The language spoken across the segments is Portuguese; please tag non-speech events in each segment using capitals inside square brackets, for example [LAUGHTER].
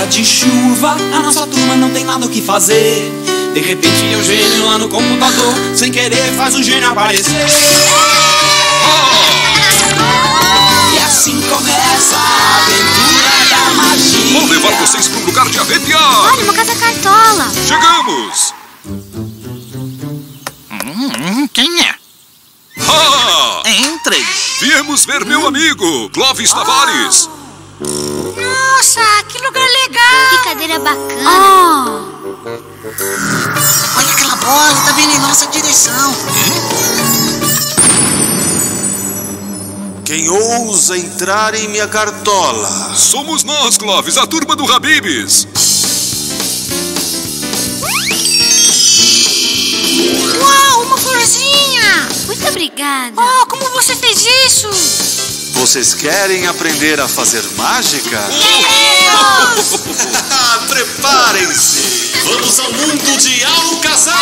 Tá de chuva, a nossa turma não tem nada o que fazer. De repente eu gênio lá no computador, sem querer faz o gênio aparecer. Oh! E assim começa a aventura da magia. Vou levar vocês para um lugar de arrepiar. Olha, uma casa cartola. Chegamos! Hum, hum quem é? Ah! Entre! Viemos ver meu amigo, Clóvis Tavares. Oh. Nossa, que lugar legal! Que cadeira bacana! Oh. Olha aquela bola, tá vindo em nossa direção. Quem ousa entrar em minha cartola? Somos nós, Clóvis, a turma do Habibis. Uau, uma florzinha! Muito obrigada. Oh, como você fez isso? Vocês querem aprender a fazer mágica? Queremos! [LAUGHS] Ah, preparem-se! Vamos ao mundo de Alcazar!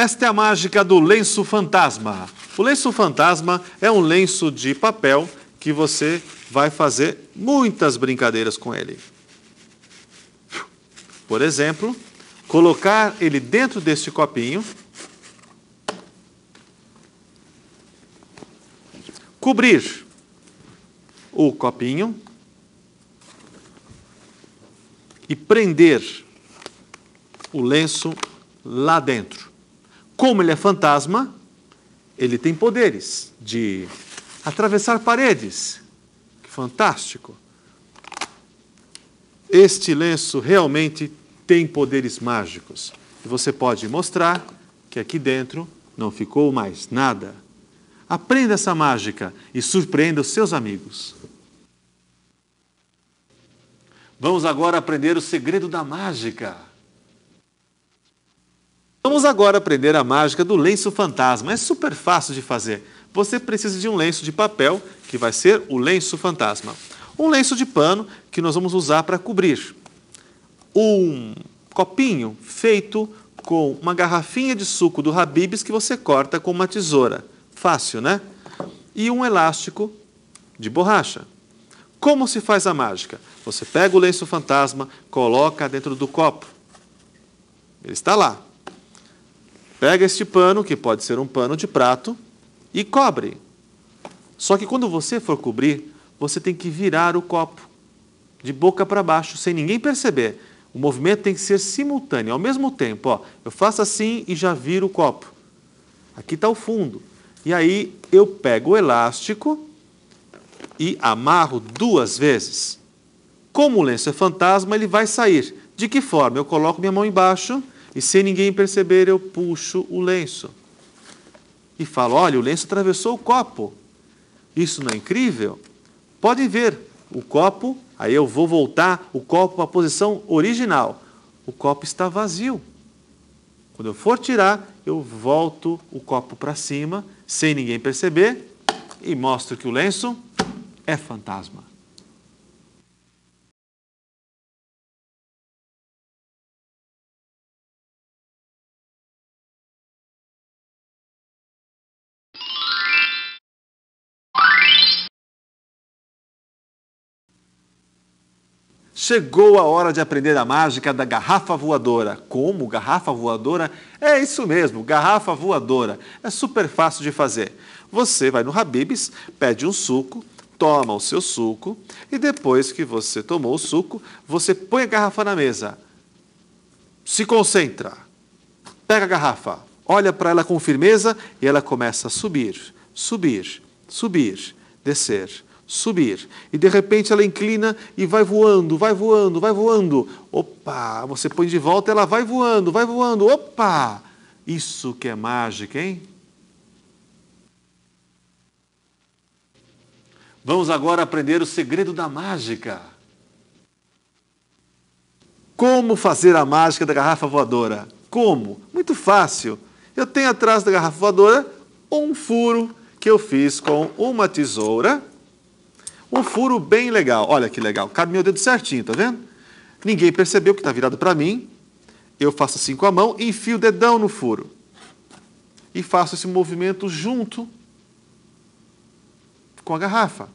Esta é a mágica do lenço fantasma. O lenço fantasma é um lenço de papel que você vai fazer muitas brincadeiras com ele. Por exemplo, colocar ele dentro deste copinho, cobrir o copinho e prender o lenço lá dentro. Como ele é fantasma, ele tem poderes de atravessar paredes. Que fantástico! Este lenço realmente tem poderes mágicos. E você pode mostrar que aqui dentro não ficou mais nada. Aprenda essa mágica e surpreenda os seus amigos. Vamos agora aprender o segredo da mágica. Vamos agora aprender a mágica do lenço fantasma. É super fácil de fazer. Você precisa de um lenço de papel, que vai ser o lenço fantasma. Um lenço de pano, que nós vamos usar para cobrir. Um copinho feito com uma garrafinha de suco do Habibs que você corta com uma tesoura. Fácil, né? E um elástico de borracha. Como se faz a mágica? Você pega o lenço fantasma, coloca dentro do copo. Ele está lá. Pega este pano, que pode ser um pano de prato, e cobre. Só que quando você for cobrir, você tem que virar o copo de boca para baixo, sem ninguém perceber. O movimento tem que ser simultâneo, ao mesmo tempo. Ó, eu faço assim e já viro o copo. Aqui está o fundo. E aí eu pego o elástico e amarro duas vezes. Como o lenço é fantasma, ele vai sair. De que forma? Eu coloco minha mão embaixo e sem ninguém perceber, eu puxo o lenço. E falo: olha, o lenço atravessou o copo. Isso não é incrível? Podem ver, o copo, aí eu vou voltar o copo à posição original. O copo está vazio. Quando eu for tirar, eu volto o copo para cima, sem ninguém perceber, e mostro que o lenço é fantasma. Chegou a hora de aprender a mágica da garrafa voadora. Como garrafa voadora? É isso mesmo, garrafa voadora. É super fácil de fazer. Você vai no Habibs, pede um suco, toma o seu suco e depois que você tomou o suco, você põe a garrafa na mesa. Se concentra. Pega a garrafa, olha para ela com firmeza e ela começa a subir, subir, subir, descer, subir. E de repente ela inclina e vai voando, vai voando, vai voando. Opa! Você põe de volta, ela vai voando, vai voando. Opa! Isso que é mágica, hein? Vamos agora aprender o segredo da mágica. Como fazer a mágica da garrafa voadora? Como? Muito fácil. Eu tenho atrás da garrafa voadora um furo que eu fiz com uma tesoura um furo bem legal. Olha que legal. Cabe meu dedo certinho, tá vendo? Ninguém percebeu que está virado para mim. Eu faço assim com a mão e enfio o dedão no furo. E faço esse movimento junto com a garrafa.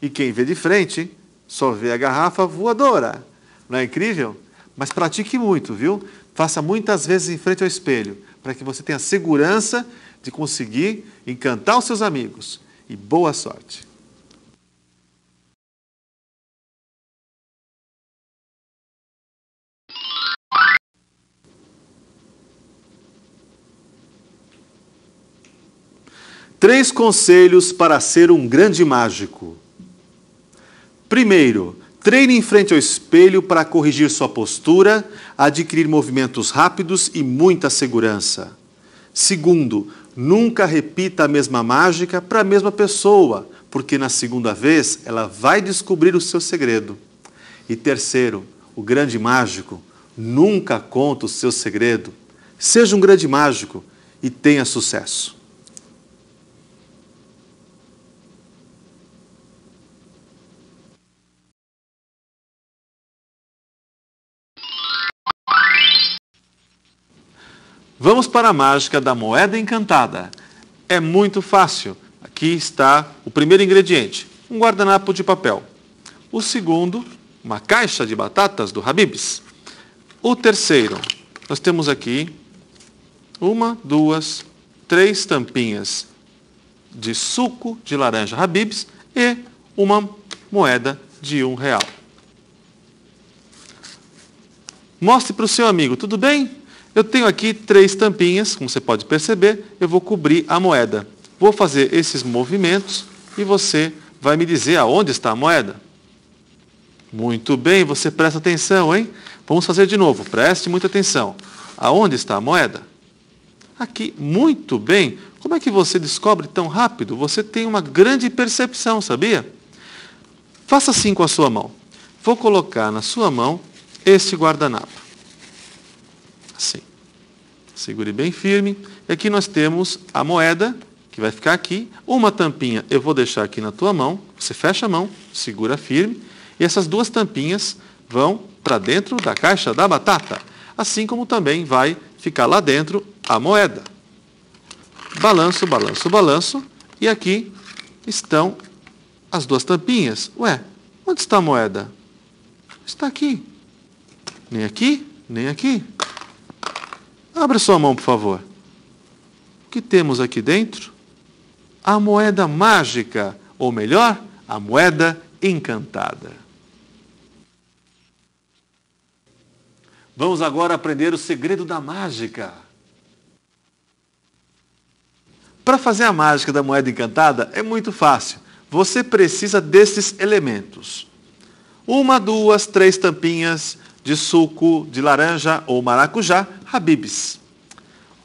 E quem vê de frente só vê a garrafa voadora. Não é incrível? Mas pratique muito, viu? Faça muitas vezes em frente ao espelho, para que você tenha segurança de conseguir encantar os seus amigos. E boa sorte! Três conselhos para ser um grande mágico. Primeiro, treine em frente ao espelho para corrigir sua postura, adquirir movimentos rápidos e muita segurança. Segundo, nunca repita a mesma mágica para a mesma pessoa, porque na segunda vez ela vai descobrir o seu segredo. E terceiro, o grande mágico nunca conta o seu segredo. Seja um grande mágico e tenha sucesso. Vamos para a mágica da moeda encantada. É muito fácil. Aqui está o primeiro ingrediente, um guardanapo de papel. O segundo, uma caixa de batatas do Habibs. O terceiro, nós temos aqui uma, duas, três tampinhas de suco de laranja Habibs e uma moeda de um real. Mostre para o seu amigo, tudo bem? Eu tenho aqui três tampinhas, como você pode perceber, eu vou cobrir a moeda. Vou fazer esses movimentos e você vai me dizer aonde está a moeda. Muito bem, você presta atenção, hein? Vamos fazer de novo, preste muita atenção. Aonde está a moeda? Aqui, muito bem. Como é que você descobre tão rápido? Você tem uma grande percepção, sabia? Faça assim com a sua mão. Vou colocar na sua mão este guardanapo. Assim. Segure bem firme. E aqui nós temos a moeda, que vai ficar aqui. Uma tampinha eu vou deixar aqui na tua mão. Você fecha a mão, segura firme. E essas duas tampinhas vão para dentro da caixa da batata. Assim como também vai ficar lá dentro a moeda. Balanço, balanço, balanço. E aqui estão as duas tampinhas. Ué, onde está a moeda? Está aqui. Nem aqui, nem aqui. Abra sua mão, por favor. O que temos aqui dentro? A moeda mágica, ou melhor, a moeda encantada. Vamos agora aprender o segredo da mágica. Para fazer a mágica da moeda encantada é muito fácil. Você precisa desses elementos: uma, duas, três tampinhas de suco de laranja ou maracujá, Habibs.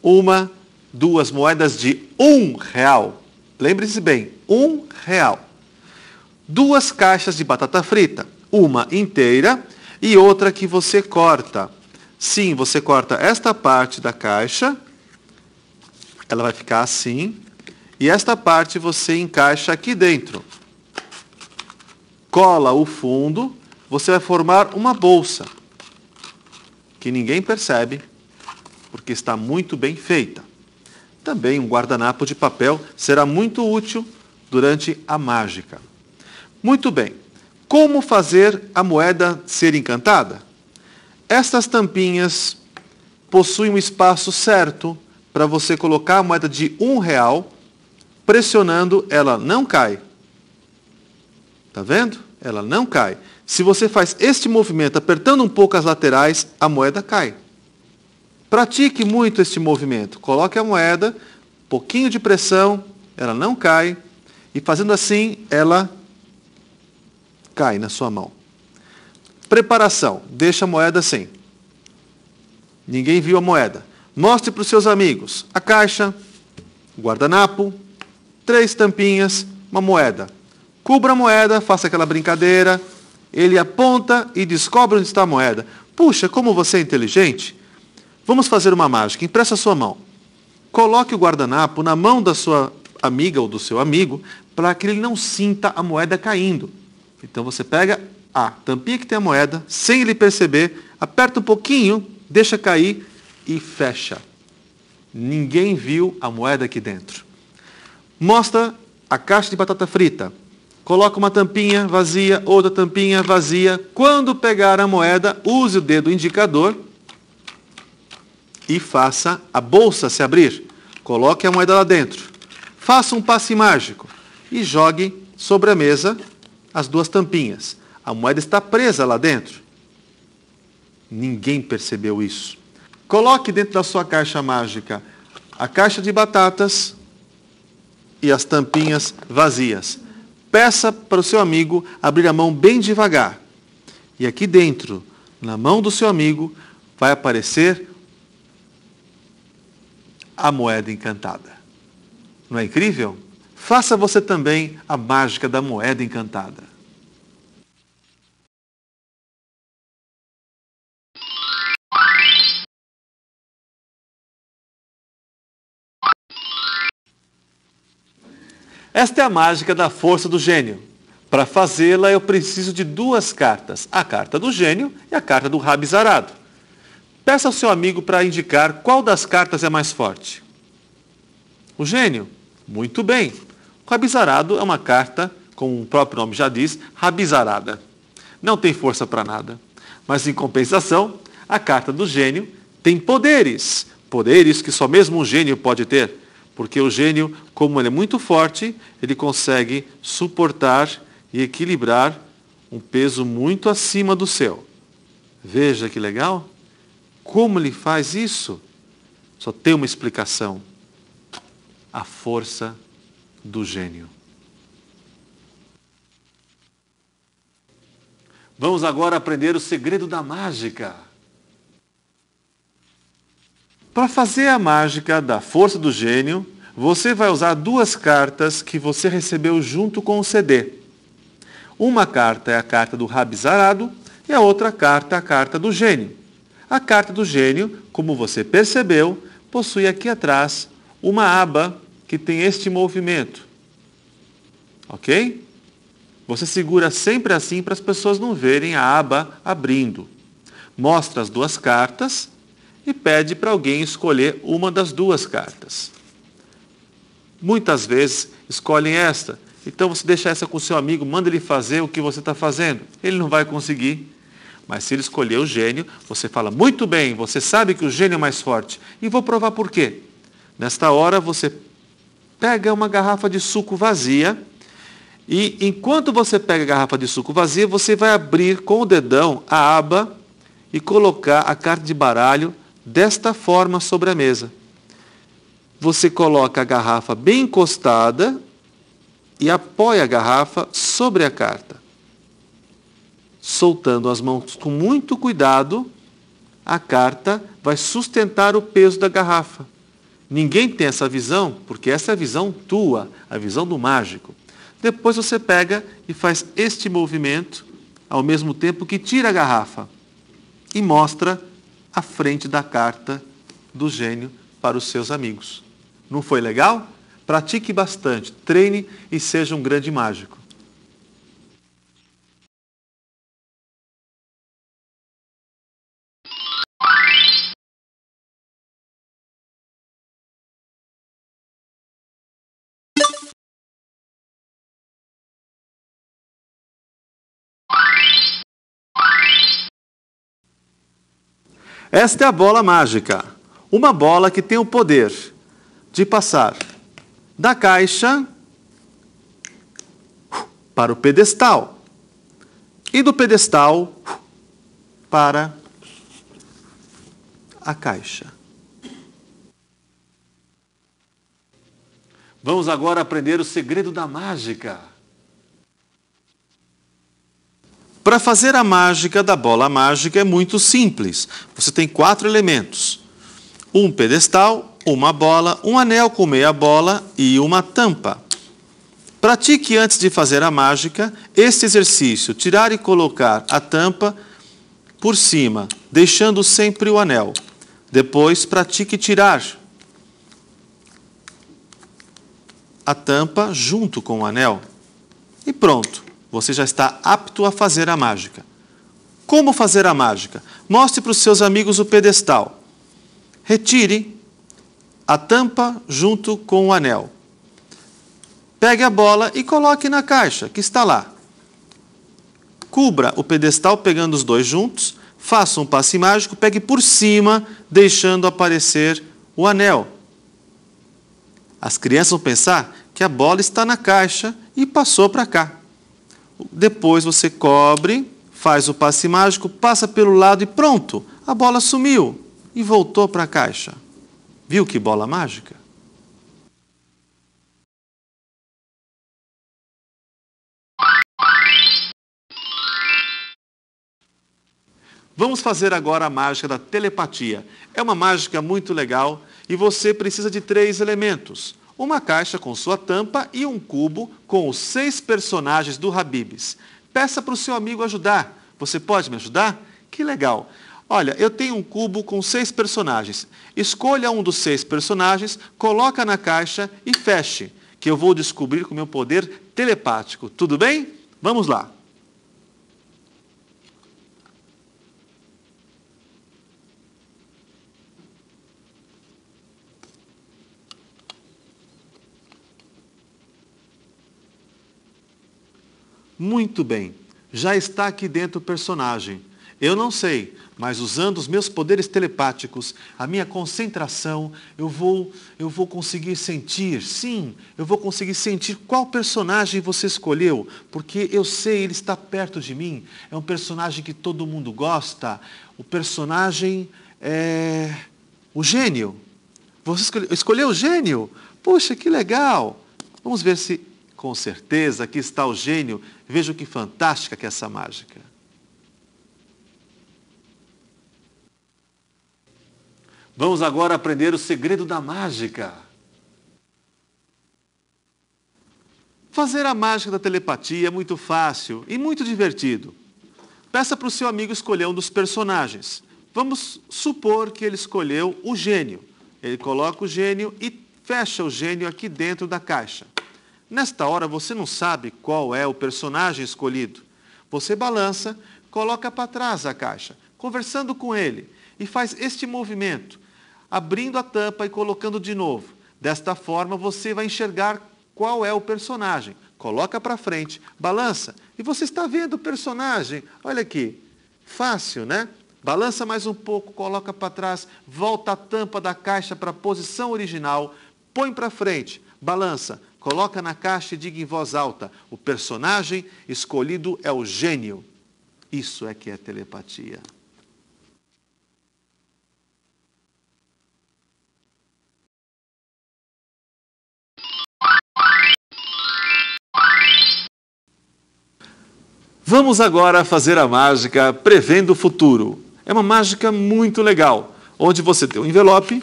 Uma, duas moedas de um real. Lembre-se bem, um real. Duas caixas de batata frita, uma inteira e outra que você corta. Sim, você corta esta parte da caixa, ela vai ficar assim, e esta parte você encaixa aqui dentro. Cola o fundo, você vai formar uma bolsa, que ninguém percebe, porque está muito bem feita. Também um guardanapo de papel será muito útil durante a mágica. Muito bem. Como fazer a moeda ser encantada? Estas tampinhas possuem um espaço certo para você colocar a moeda de um real, pressionando, ela não cai. Está vendo? Ela não cai. Se você faz este movimento apertando um pouco as laterais, a moeda cai. Pratique muito este movimento. Coloque a moeda, pouquinho de pressão, ela não cai, e fazendo assim, ela cai na sua mão. Preparação: deixa a moeda assim. Ninguém viu a moeda. Mostre para os seus amigos a caixa, o guardanapo, três tampinhas, uma moeda. Cubra a moeda, faça aquela brincadeira. Ele aponta e descobre onde está a moeda. Puxa, como você é inteligente! Vamos fazer uma mágica. Empresta sua mão. Coloque o guardanapo na mão da sua amiga ou do seu amigo para que ele não sinta a moeda caindo. Então você pega a tampinha que tem a moeda, sem ele perceber, aperta um pouquinho, deixa cair e fecha. Ninguém viu a moeda aqui dentro. Mostra a caixa de batata frita. Coloca uma tampinha vazia, outra tampinha vazia. Quando pegar a moeda, use o dedo indicador e faça a bolsa se abrir. Coloque a moeda lá dentro. Faça um passe mágico e jogue sobre a mesa as duas tampinhas. A moeda está presa lá dentro. Ninguém percebeu isso. Coloque dentro da sua caixa mágica a caixa de batatas e as tampinhas vazias. Peça para o seu amigo abrir a mão bem devagar. E aqui dentro, na mão do seu amigo, vai aparecer a moeda encantada. Não é incrível? Faça você também a mágica da moeda encantada. Esta é a mágica da força do gênio. Para fazê-la, eu preciso de duas cartas, a carta do gênio e a carta do rabizarado. Peça ao seu amigo para indicar qual das cartas é mais forte. O gênio. Muito bem. O rabizarado é uma carta, como o próprio nome já diz, rabizarada. Não tem força para nada. Mas, em compensação, a carta do gênio tem poderes. Poderes que só mesmo um gênio pode ter. Porque o gênio, como ele é muito forte, ele consegue suportar e equilibrar um peso muito acima do seu. Veja que legal! Como ele faz isso? Só tem uma explicação: a força do gênio. Vamos agora aprender o segredo da mágica. Para fazer a mágica da força do gênio, você vai usar duas cartas que você recebeu junto com o CD. Uma carta é a carta do rabisarado e a outra carta é a carta do gênio. A carta do gênio, como você percebeu, possui aqui atrás uma aba que tem este movimento. Ok? Você segura sempre assim para as pessoas não verem a aba abrindo. Mostra as duas cartas e pede para alguém escolher uma das duas cartas. Muitas vezes escolhem esta. Então você deixa essa com seu amigo, manda ele fazer o que você está fazendo. Ele não vai conseguir mas se ele escolher o gênio, você fala, muito bem, você sabe que o gênio é mais forte. E vou provar por quê. Nesta hora, você pega uma garrafa de suco vazia. E enquanto você pega a garrafa de suco vazia, você vai abrir com o dedão a aba e colocar a carta de baralho desta forma sobre a mesa. Você coloca a garrafa bem encostada e apoia a garrafa sobre a carta. Soltando as mãos com muito cuidado, a carta vai sustentar o peso da garrafa. Ninguém tem essa visão, porque essa é a visão tua, a visão do mágico. Depois você pega e faz este movimento ao mesmo tempo que tira a garrafa e mostra a frente da carta do gênio para os seus amigos. Não foi legal? Pratique bastante, treine e seja um grande mágico. Esta é a bola mágica. Uma bola que tem o poder de passar da caixa para o pedestal e do pedestal para a caixa. Vamos agora aprender o segredo da mágica. Para fazer a mágica da bola mágica é muito simples. Você tem quatro elementos: um pedestal, uma bola, um anel com meia bola e uma tampa. Pratique antes de fazer a mágica este exercício: tirar e colocar a tampa por cima, deixando sempre o anel. Depois, pratique tirar a tampa junto com o anel. E pronto. Você já está apto a fazer a mágica. Como fazer a mágica? Mostre para os seus amigos o pedestal. Retire a tampa junto com o anel. Pegue a bola e coloque na caixa que está lá. Cubra o pedestal pegando os dois juntos, faça um passe mágico, pegue por cima, deixando aparecer o anel. As crianças vão pensar que a bola está na caixa e passou para cá. Depois você cobre, faz o passe mágico, passa pelo lado e pronto, a bola sumiu e voltou para a caixa. Viu que bola mágica? Vamos fazer agora a mágica da telepatia. É uma mágica muito legal e você precisa de três elementos: uma caixa com sua tampa e um cubo com os seis personagens do Habibs. Peça para o seu amigo ajudar. Você pode me ajudar? Que legal! Olha, eu tenho um cubo com seis personagens. Escolha um dos seis personagens, coloca na caixa e feche, que eu vou descobrir com meu poder telepático. Tudo bem? Vamos lá! Muito bem, já está aqui dentro o personagem. Eu não sei, mas usando os meus poderes telepáticos, a minha concentração, eu vou, eu vou conseguir sentir, sim, eu vou conseguir sentir qual personagem você escolheu, porque eu sei, ele está perto de mim, é um personagem que todo mundo gosta, o personagem é o gênio. Você escolheu, escolheu o gênio? Puxa, que legal! Vamos ver se com certeza, aqui está o gênio. Veja que fantástica que é essa mágica. Vamos agora aprender o segredo da mágica. Fazer a mágica da telepatia é muito fácil e muito divertido. Peça para o seu amigo escolher um dos personagens. Vamos supor que ele escolheu o gênio. Ele coloca o gênio e fecha o gênio aqui dentro da caixa. Nesta hora você não sabe qual é o personagem escolhido. Você balança, coloca para trás a caixa, conversando com ele, e faz este movimento, abrindo a tampa e colocando de novo. Desta forma você vai enxergar qual é o personagem. Coloca para frente, balança, e você está vendo o personagem. Olha aqui, fácil, né? Balança mais um pouco, coloca para trás, volta a tampa da caixa para a posição original, põe para frente, balança, Coloca na caixa e diga em voz alta: o personagem escolhido é o gênio. Isso é que é telepatia. Vamos agora fazer a mágica Prevendo o Futuro. É uma mágica muito legal, onde você tem um envelope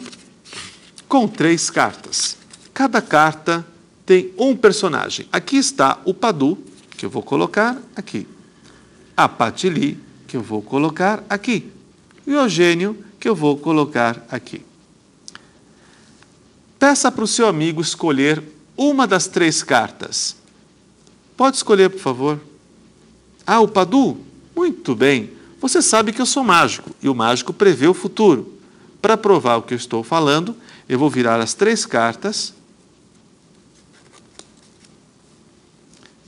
com três cartas. Cada carta tem um personagem. Aqui está o Padu, que eu vou colocar aqui. A Patili, que eu vou colocar aqui. E o Eugênio, que eu vou colocar aqui. Peça para o seu amigo escolher uma das três cartas. Pode escolher, por favor. Ah, o Padu? Muito bem. Você sabe que eu sou mágico e o mágico prevê o futuro. Para provar o que eu estou falando, eu vou virar as três cartas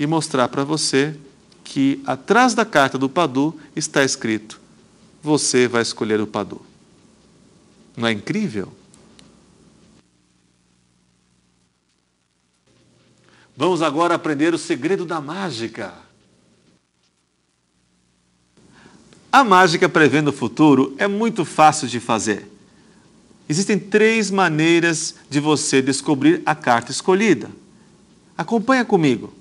e mostrar para você que atrás da carta do Padu está escrito: Você vai escolher o Padu. Não é incrível? Vamos agora aprender o segredo da mágica. A mágica prevendo o futuro é muito fácil de fazer. Existem três maneiras de você descobrir a carta escolhida. Acompanha comigo.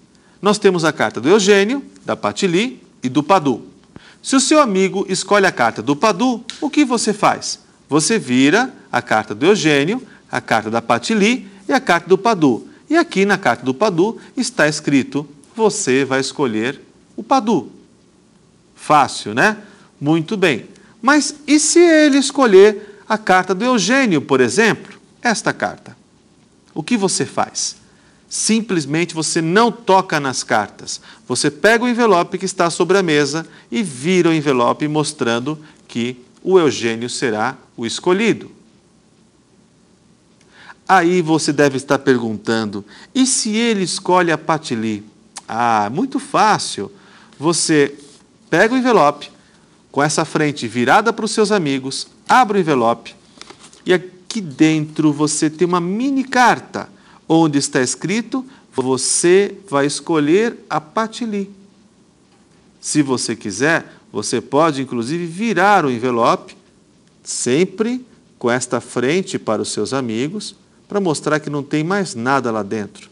Nós temos a carta do Eugênio, da Patili e do Padu. Se o seu amigo escolhe a carta do Padu, o que você faz? Você vira a carta do Eugênio, a carta da Patili e a carta do Padu. E aqui na carta do Padu está escrito: você vai escolher o Padu. Fácil, né? Muito bem. Mas e se ele escolher a carta do Eugênio, por exemplo? Esta carta. O que você faz? Simplesmente você não toca nas cartas. Você pega o envelope que está sobre a mesa e vira o envelope mostrando que o Eugênio será o escolhido. Aí você deve estar perguntando: e se ele escolhe a Patili? Ah, muito fácil. Você pega o envelope com essa frente virada para os seus amigos, abre o envelope e aqui dentro você tem uma mini carta onde está escrito: você vai escolher a patili. Se você quiser, você pode inclusive virar o envelope, sempre com esta frente para os seus amigos, para mostrar que não tem mais nada lá dentro.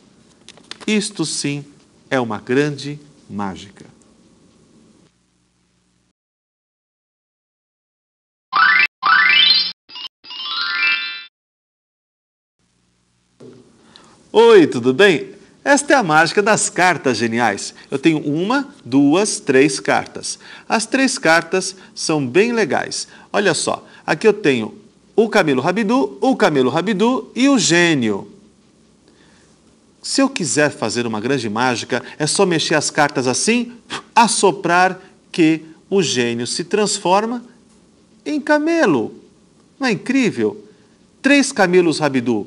Isto sim é uma grande mágica. Oi, tudo bem? Esta é a mágica das cartas geniais. Eu tenho uma, duas, três cartas. As três cartas são bem legais. Olha só, aqui eu tenho o Camelo Rabidu, o Camelo Rabidu e o Gênio. Se eu quiser fazer uma grande mágica, é só mexer as cartas assim, assoprar que o gênio se transforma em camelo. Não é incrível? Três camelos Rabidu,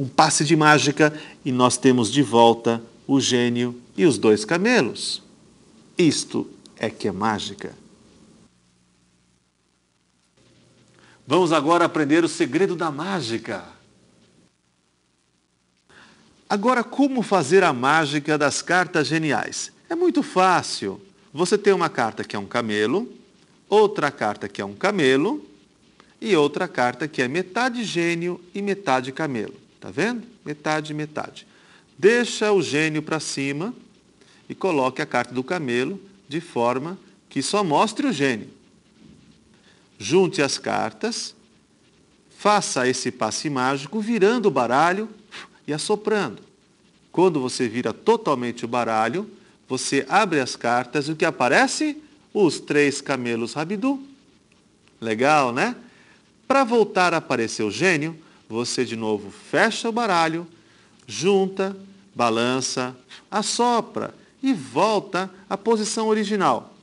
um passe de mágica e nós temos de volta o gênio e os dois camelos. Isto é que é mágica. Vamos agora aprender o segredo da mágica. Agora, como fazer a mágica das cartas geniais? É muito fácil. Você tem uma carta que é um camelo, outra carta que é um camelo e outra carta que é metade gênio e metade camelo. Está vendo? Metade, metade. Deixa o gênio para cima e coloque a carta do camelo de forma que só mostre o gênio. Junte as cartas, faça esse passe mágico virando o baralho e assoprando. Quando você vira totalmente o baralho, você abre as cartas e o que aparece? Os três camelos Rabidu. Legal, né? Para voltar a aparecer o gênio, você de novo fecha o baralho, junta, balança, assopra e volta à posição original.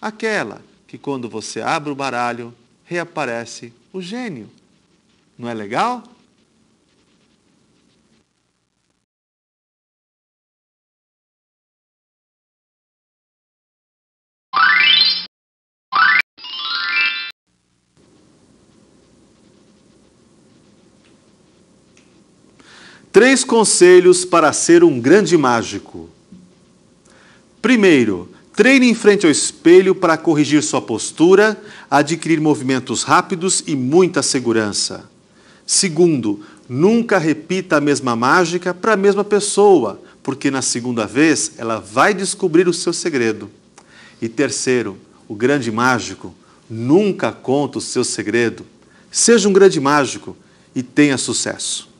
Aquela que quando você abre o baralho, reaparece o gênio. Não é legal? Três conselhos para ser um grande mágico. Primeiro, treine em frente ao espelho para corrigir sua postura, adquirir movimentos rápidos e muita segurança. Segundo, nunca repita a mesma mágica para a mesma pessoa, porque na segunda vez ela vai descobrir o seu segredo. E terceiro, o grande mágico nunca conta o seu segredo. Seja um grande mágico e tenha sucesso.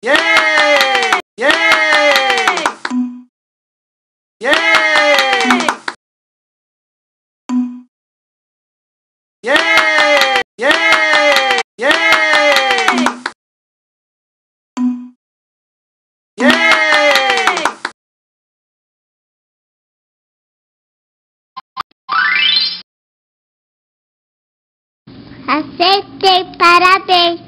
Yay! Yay! Yay! Yay! Yay! Yay! Yay! Aceitei, parabéns!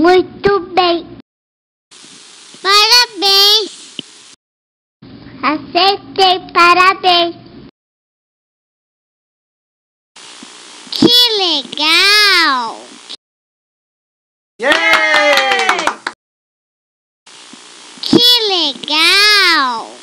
Muito bem. Parabéns. Acertei, parabéns. Que legal. Yeah! Que legal.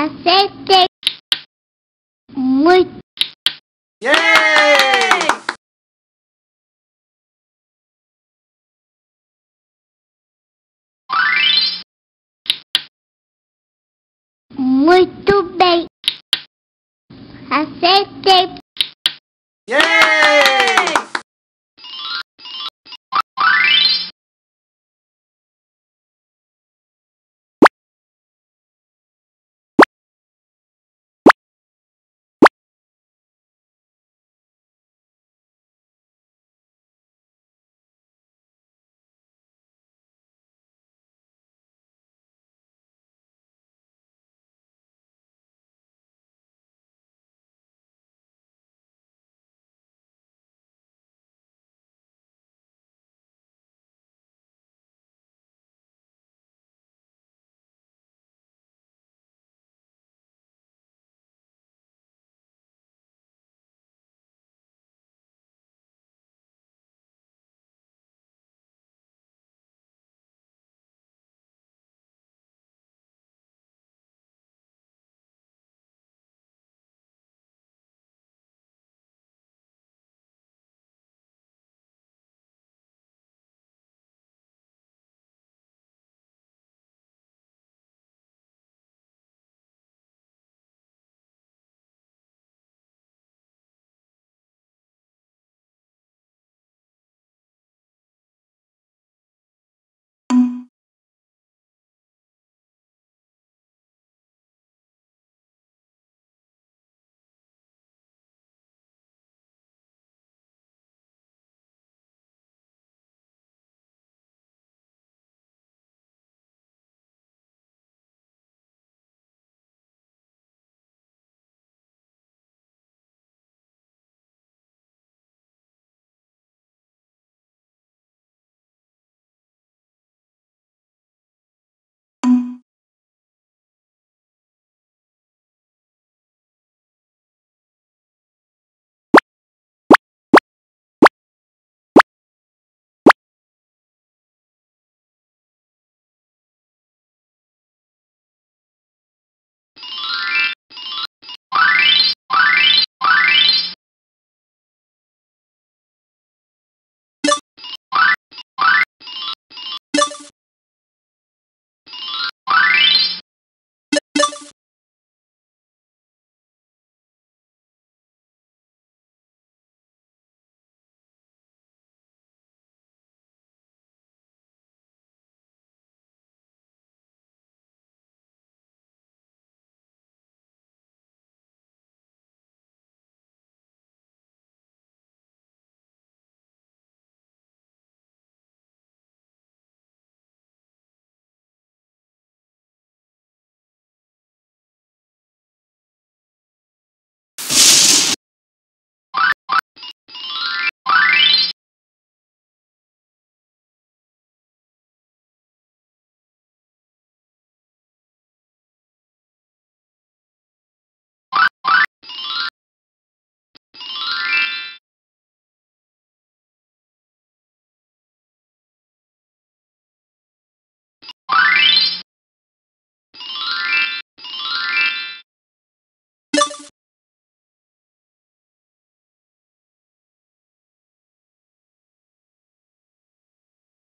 Aceitei muito. Muito bem. Aceitei. Yeah!